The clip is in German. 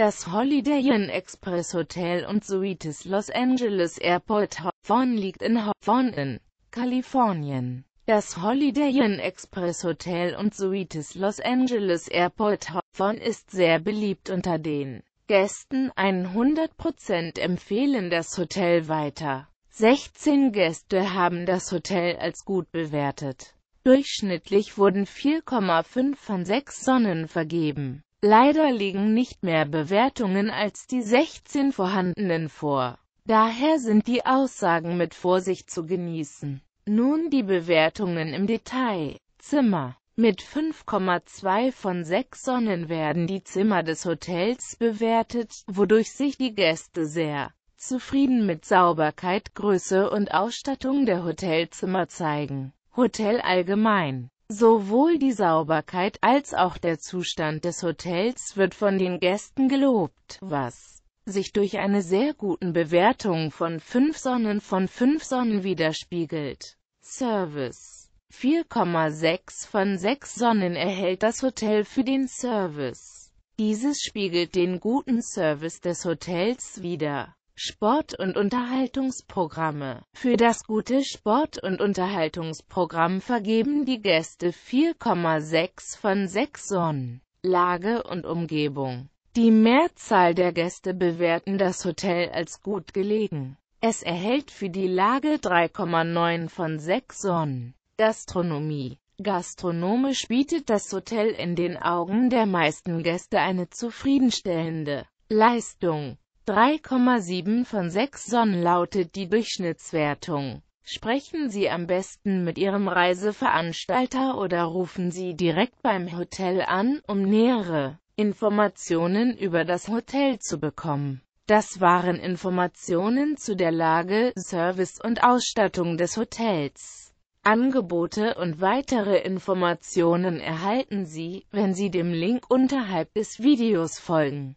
Das Holiday Inn Express Hotel und Suites Los Angeles Airport Hawthorne liegt in Hawthorne in Kalifornien. Das Holiday Inn Express Hotel und Suites Los Angeles Airport Hawthorne ist sehr beliebt unter den Gästen. 100% empfehlen das Hotel weiter. 16 Gäste haben das Hotel als gut bewertet. Durchschnittlich wurden 4,5 von 6 Sonnen vergeben. Leider liegen nicht mehr Bewertungen als die 16 vorhandenen vor. Daher sind die Aussagen mit Vorsicht zu genießen. Nun die Bewertungen im Detail. Zimmer. Mit 5,2 von 6 Sonnen werden die Zimmer des Hotels bewertet, wodurch sich die Gäste sehr zufrieden mit Sauberkeit, Größe und Ausstattung der Hotelzimmer zeigen. Hotel allgemein. Sowohl die Sauberkeit als auch der Zustand des Hotels wird von den Gästen gelobt, was sich durch eine sehr guten Bewertung von 5 Sonnen von 5 Sonnen widerspiegelt. Service 4,6 von 6 Sonnen erhält das Hotel für den Service. Dieses spiegelt den guten Service des Hotels wider. Sport- und Unterhaltungsprogramme. Für das gute Sport- und Unterhaltungsprogramm vergeben die Gäste 4,6 von 6 Sonnen. Lage und Umgebung. Die Mehrzahl der Gäste bewerten das Hotel als gut gelegen. Es erhält für die Lage 3,9 von 6 Sonnen. Gastronomie. Gastronomisch bietet das Hotel in den Augen der meisten Gäste eine zufriedenstellende Leistung. 3,7 von 6 Sonnen lautet die Durchschnittswertung. Sprechen Sie am besten mit Ihrem Reiseveranstalter oder rufen Sie direkt beim Hotel an, um nähere Informationen über das Hotel zu bekommen. Das waren Informationen zu der Lage, Service und Ausstattung des Hotels. Angebote und weitere Informationen erhalten Sie, wenn Sie dem Link unterhalb des Videos folgen.